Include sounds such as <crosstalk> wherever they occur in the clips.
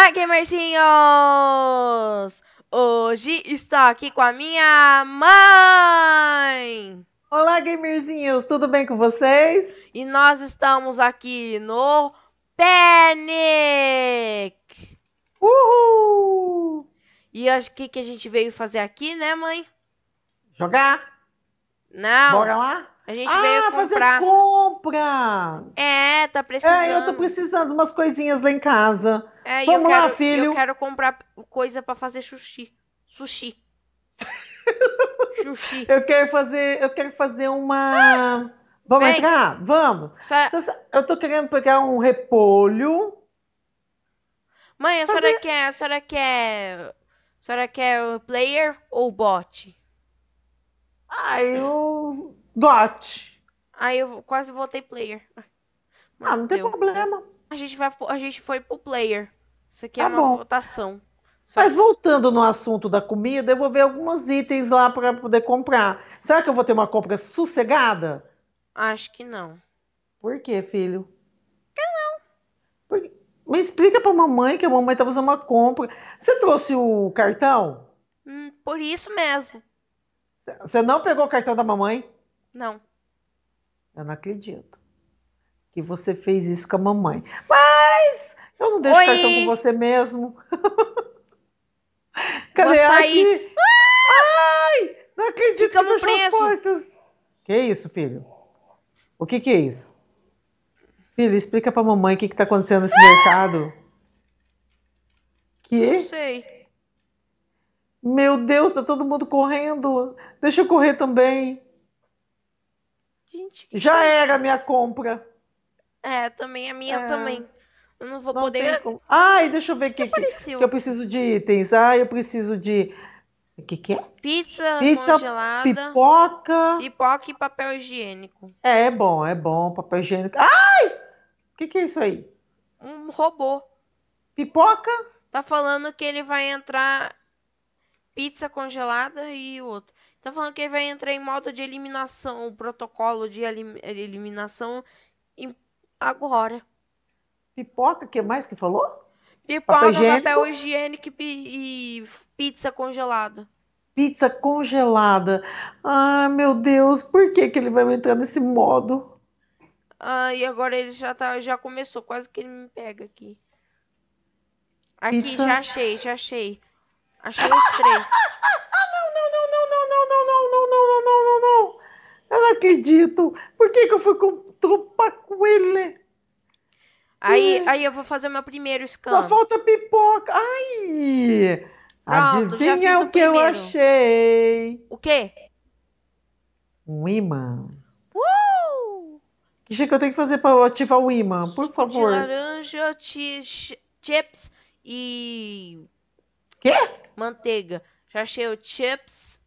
Olá, gamerzinhos! Hoje estou aqui com a minha mãe! Olá, gamerzinhos! Tudo bem com vocês? E nós estamos aqui no Panic! Uhul! E acho que que a gente veio fazer aqui, né, mãe? Jogar! Não! Bora lá? A gente ah, veio comprar... Fazer comprar. É, tá precisando. É, eu tô precisando umas coisinhas lá em casa. É, Vamos quero, lá, filho. Eu quero comprar coisa para fazer sushi. Sushi. <laughs> sushi. Eu quero fazer, eu quero fazer uma. Ah, Vamos vem. entrar? Vamos. Eu tô querendo pegar um repolho. Mãe, a fazer... senhora quer, a senhora quer, a senhora quer player ou bot? Ah, eu bot. Aí eu quase voltei player. Mas ah, ah, não deu. tem problema. A gente, vai, a gente foi pro player. Isso aqui é tá é uma bom. votação. Sabe? Mas voltando no assunto da comida, eu vou ver alguns itens lá para poder comprar. Será que eu vou ter uma compra sossegada? Acho que não. Por quê, filho? Que não. Por... Me explica pra mamãe que a mamãe tá fazendo uma compra. Você trouxe o cartão? Hum, por isso mesmo. Você não pegou o cartão da mamãe? Não. Eu não acredito que você fez isso com a mamãe. Mas eu não deixo Oi. cartão com você mesmo. Cadê Vou sair. Ai, não acredito Ficamos que presos. Portas. Que isso, filho? O que que é isso? Filho, explica pra mamãe o que que tá acontecendo nesse mercado. Que? Não sei. Meu Deus, tá todo mundo correndo. Deixa eu correr também. Gente, que... Já era a minha compra. É, também a minha é. também. Eu não vou não poder. Como... Ai, deixa eu ver o que, que, que, que, eu preciso de itens. Ai, eu preciso de. O que, que é? Pizza, Pizza congelada. Pipoca. Pipoca e papel higiênico. É, é bom, é bom. Papel higiênico. Ai! O que, que é isso aí? Um robô. Pipoca? Tá falando que ele vai entrar pizza congelada e outro. Tá falando que ele vai entrar em modo de eliminação, o protocolo de eliminação em, agora. Pipoca, o que mais que falou? Pipoca, papel higiênico, papel higiênico e, e pizza congelada. Pizza congelada. Ah, meu Deus, por que, que ele vai entrar nesse modo? Ah, e agora ele já, tá, já começou, quase que ele me pega aqui. Aqui, Pizza... já achei, já achei. Achei os três. <laughs> acredito! Por que, que eu fui com ele? Aí, é. aí eu vou fazer meu primeiro scan. Só falta pipoca. Ai! Pronto, Adivinha já o, o que eu achei? O quê? Um imã. Uh! Que que eu tenho que fazer para ativar o imã? Suco Por favor. De laranja, chips e. Quê? Manteiga. Já achei o chips.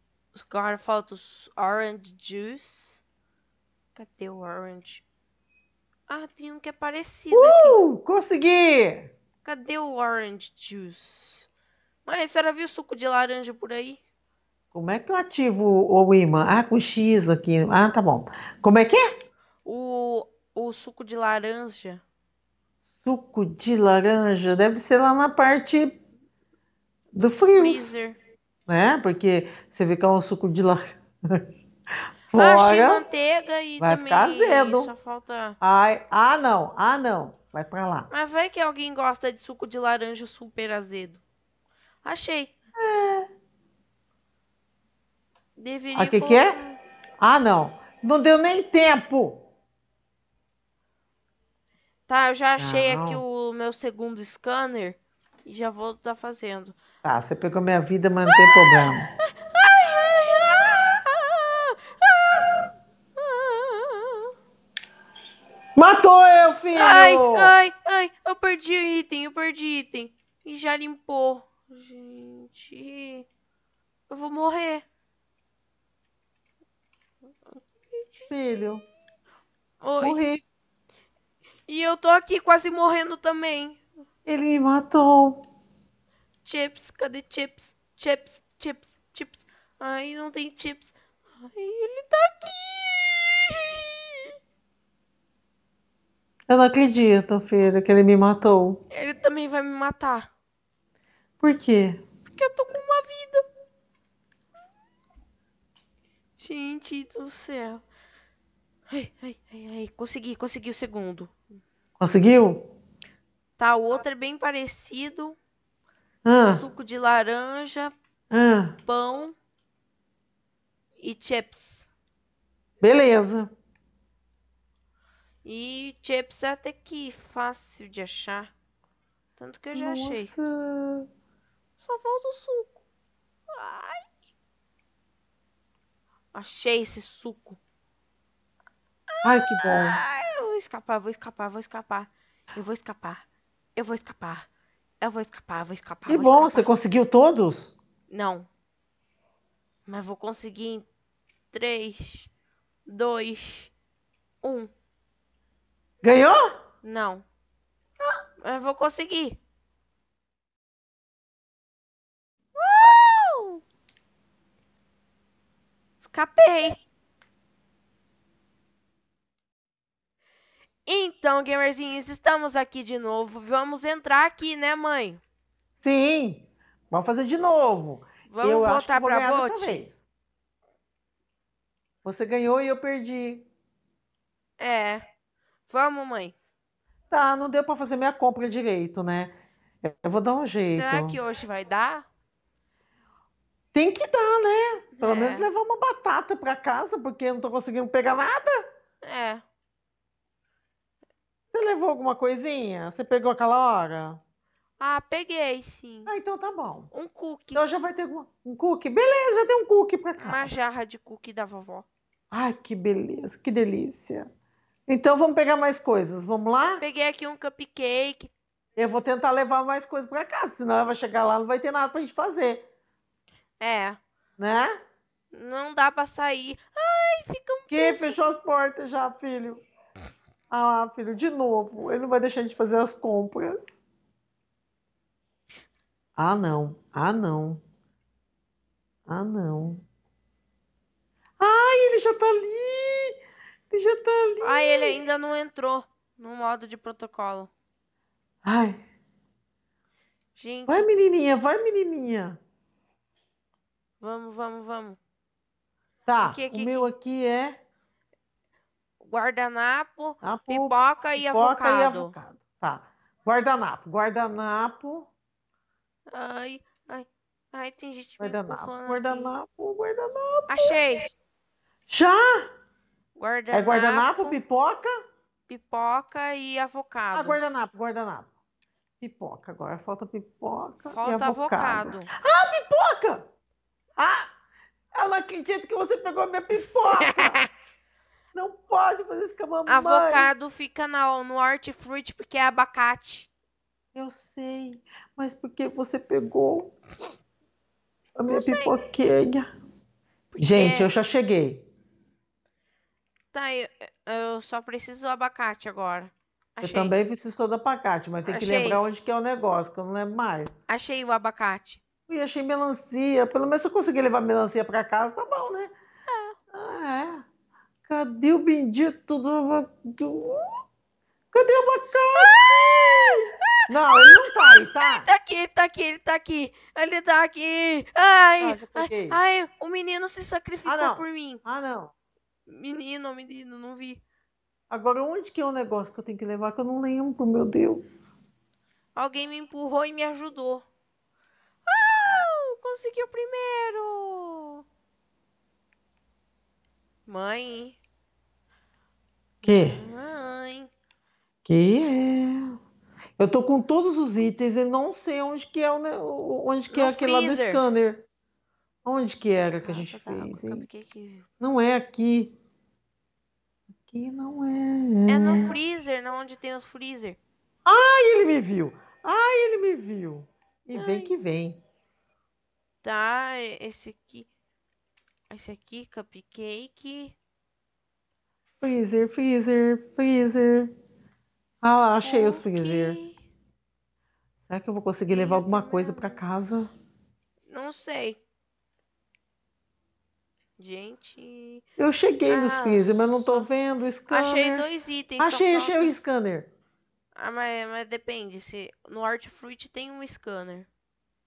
Agora falta os orange juice. Cadê o Orange? Ah, tem um que é parecido uh, aqui. Consegui! Cadê o Orange Juice? Mas a senhora viu suco de laranja por aí? Como é que eu ativo o imã? Ah, com X aqui. Ah, tá bom. Como é que é? O, o suco de laranja. Suco de laranja deve ser lá na parte do Freezer. Né? Porque você vê que é um suco de laranja fora. Ah, achei manteiga e vai também ficar azedo. só falta. Ai, ah, não, ah, não. Vai pra lá. Mas vai que alguém gosta de suco de laranja super azedo. Achei. É. Deveria. O ah, que, que é? Ah, não. Não deu nem tempo. Tá, eu já achei não. aqui o meu segundo scanner e já vou estar tá fazendo. Tá, você pegou minha vida, mas não tem ah! problema. filho! Ai, ai, ai, eu perdi o item, eu perdi o item. E já limpou. Gente. Eu vou morrer. Filho. Oi. Morri. E eu tô aqui quase morrendo também. Ele me matou. Chips, cadê chips? Chips, chips, chips. Ai, não tem chips. Ai, ele tá aqui. Eu não acredito, filho, que ele me matou. Ele também vai me matar. Por quê? Porque eu tô com uma vida. Gente do céu. Ai, ai, ai, ai. Consegui, consegui o segundo. Conseguiu? Tá, o outro é bem parecido. Ah. Suco de laranja, ah. pão e chips. Beleza. E chips é até que fácil de achar. Tanto que eu já Nossa. achei. Só falta o suco. Ai. Achei esse suco. Ai, que bom. Ai, eu vou escapar, vou escapar, vou escapar. Eu vou escapar. Eu vou escapar. Eu vou escapar, vou escapar. Que vou bom, escapar. você conseguiu todos? Não. Mas vou conseguir em 3, 2, 1. Ganhou? Não. Eu vou conseguir. Uh! Escapei. Então, gamerzinhos, estamos aqui de novo. Vamos entrar aqui, né, mãe? Sim. Vamos fazer de novo. Vamos eu voltar para bote? Você ganhou e eu perdi. É. Vamos, mãe. Tá, não deu para fazer minha compra direito, né? Eu vou dar um jeito. Será que hoje vai dar? Tem que dar, né? Pelo é. menos levar uma batata para casa, porque eu não tô conseguindo pegar nada. É. Você levou alguma coisinha? Você pegou aquela hora? Ah, peguei, sim. Ah, então tá bom. Um cookie. Então já vai ter alguma... um cookie? Beleza, já tem um cookie pra cá. Uma jarra de cookie da vovó. Ai, que beleza, que delícia. Então vamos pegar mais coisas. Vamos lá? Peguei aqui um cupcake. Eu vou tentar levar mais coisas para casa, senão ela vai chegar lá não vai ter nada pra gente fazer. É. Né? Não dá para sair. Ai, fica um. Que fechou as portas já, filho. Ah, filho, de novo. Ele não vai deixar a gente fazer as compras. Ah, não. Ah, não. Ah, não. Ai, ele já tá ali. Já tá ali. ele ainda não entrou no modo de protocolo. Ai. Gente. Vai, menininha, vai, menininha. Vamos, vamos, vamos. Tá, o meu aqui é guardanapo, Apo, pipoca, pipoca, e avocado. E avocado. Tá. Guardanapo, guardanapo. Ai, ai, ai, tem gente guardanapo, me Guardanapo, aqui. guardanapo, guardanapo. Achei. Já? Guardanapo. É guardanapo, pipoca? Pipoca e avocado. Ah, guardanapo, guardanapo. Pipoca, agora falta pipoca. Falta avocado. avocado. Ah, pipoca! Ah! Eu não acredito que você pegou a minha pipoca! <laughs> não pode fazer isso com a mamãe. Avocado fica na, no hortifruti porque é abacate. Eu sei, mas por que você pegou a minha pipoquinha? Gente, eu já cheguei. Tá, eu, eu só preciso do abacate agora. Achei. Eu também preciso do abacate, mas tem que lembrar onde que é o negócio, que eu não lembro mais. Achei o abacate. E achei melancia. Pelo menos se eu conseguir levar melancia para casa, tá bom, né? É. Ah, é. Cadê o bendito do. do... Cadê o abacate? Ah! Não, ele não tá aí, tá? Ele tá aqui, ele tá aqui, ele tá aqui. Ele tá aqui. Ai, ah, ai, ai, o menino se sacrificou ah, por mim. Ah, não. Menino, menino, não vi. Agora, onde que é o negócio que eu tenho que levar que eu não lembro, meu Deus? Alguém me empurrou e me ajudou. Ah, consegui o primeiro! Mãe. Que? Mãe. Que é? Eu tô com todos os itens e não sei onde que é o onde que é aquele lá scanner. Onde que era que a gente fez? Hein? É não é aqui. Aqui não é. É no é. freezer, na onde tem os freezer. Ai, ele me viu. Ai, ele me viu. E Ai. vem que vem. Tá, esse aqui. Esse aqui, cupcake. Freezer, freezer, freezer. Ah lá, achei okay. os freezer. Será que eu vou conseguir levar alguma coisa para casa? Não sei. Gente. Eu cheguei ah, nos freezer, mas não tô vendo o scanner. Achei dois itens. Achei, achei o scanner. Ah, mas, mas depende. Se no Hortifruti tem um scanner.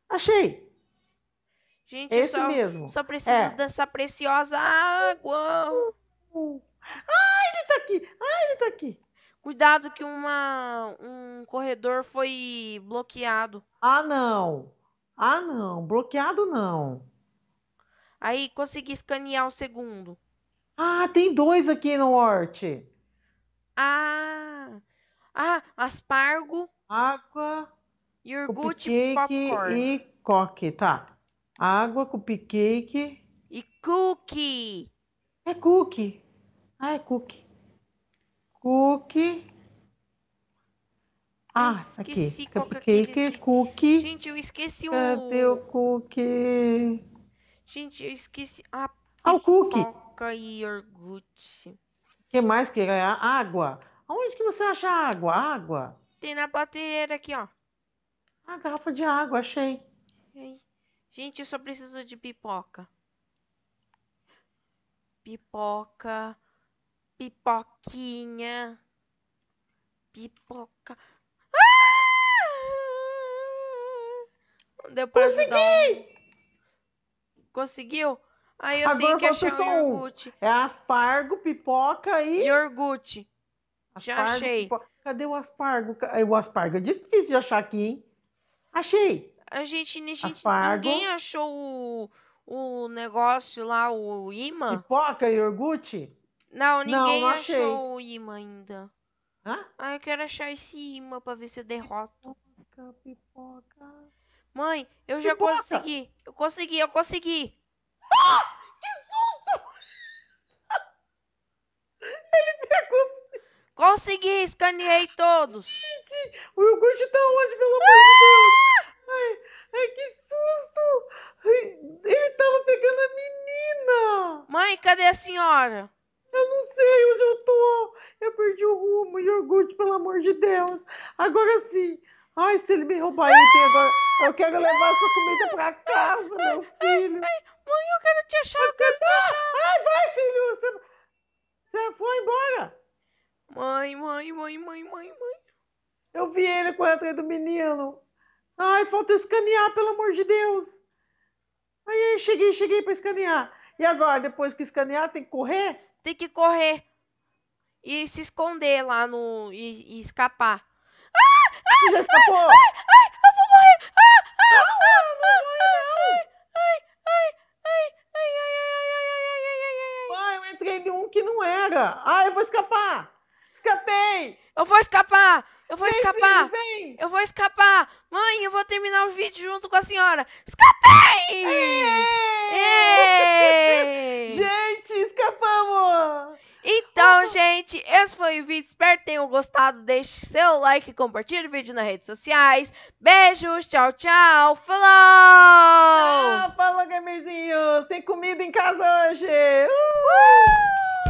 Achei. Gente, Esse só, mesmo. só preciso é. dessa preciosa água. Ah, ele tá aqui. Ah, ele tá aqui. Cuidado que uma, um corredor foi bloqueado. Ah, não. Ah, não. Bloqueado não. Aí consegui escanear o segundo. Ah, tem dois aqui no Word. Ah, ah, aspargo. Água. Iogurte, cupcake e coque, tá. Água, cupcake. E cookie. É cookie. Ah, é cookie. Cookie. Ah, aqui. É cupcake, cookie. Gente, eu esqueci o. Cadê o cookie? Gente, eu esqueci a ah, o e iogurte. que mais que é? Água. Onde que você acha água? Água. Tem na bateria aqui, ó. A ah, garrafa de água, achei. Gente, eu só preciso de pipoca. Pipoca. Pipoquinha. Pipoca. Ah! Não deu pra Consegui! Ajudar. Conseguiu? Aí eu Agora tenho que achar o iogurte. Um. É aspargo, pipoca e. Iogurte. Já achei. Pipoca. Cadê o aspargo? O aspargo é difícil de achar aqui, hein? Achei. A gente, a gente ninguém achou o, o negócio lá, o imã. Pipoca e iogurte? Não, ninguém não, não achou o imã ainda. Hã? Ah, eu quero achar esse imã pra ver se eu derroto. Pipoca, pipoca. Mãe, eu já consegui. Eu consegui, eu consegui. Ah, que susto! <laughs> Ele pegou. Consegui, escaneei todos. Gente, o iogurte tá onde, pelo amor ah! de Deus? Ai, ai, que susto! ele tava pegando a menina. Mãe, cadê a senhora? Eu não sei onde eu tô. Eu perdi o rumo, iogurte, pelo amor de Deus. Agora sim, Ai, se ele me roubar item agora, eu quero levar sua comida pra casa, meu filho. Ai, ai, mãe, eu quero te achar, você eu quero tá... te achar. Ai, vai, filho, você, você foi embora. Mãe, mãe, mãe, mãe, mãe, mãe. Eu vi ele a atrás do menino. Ai, falta escanear, pelo amor de Deus. Aí, aí cheguei, cheguei pra escanear. E agora, depois que escanear, tem que correr? Tem que correr. E se esconder lá no. e, e escapar. Ah, já escapou! Ai, ai, eu vou morrer! Ah, ah, não, ah, não, não, não. Ai, ai, ai, ai, ai, ai, ai, ai, ai, ai, ai. Ai, eu entrei de um que não era. Ah, eu vou escapar! Escapei! Eu vou escapar! Eu vou vem, escapar! Filho, vem. Eu vou escapar! Mãe, eu vou terminar o vídeo junto com a senhora! Escapei! Ei! Ei! Gente, escapamos! Então, gente, esse foi o vídeo. Espero que tenham gostado. Deixe seu like, compartilhe o vídeo nas redes sociais. Beijos, tchau, tchau. Falou! Ah, falou, gamerzinho. Tem comida em casa hoje. Uh! Uh!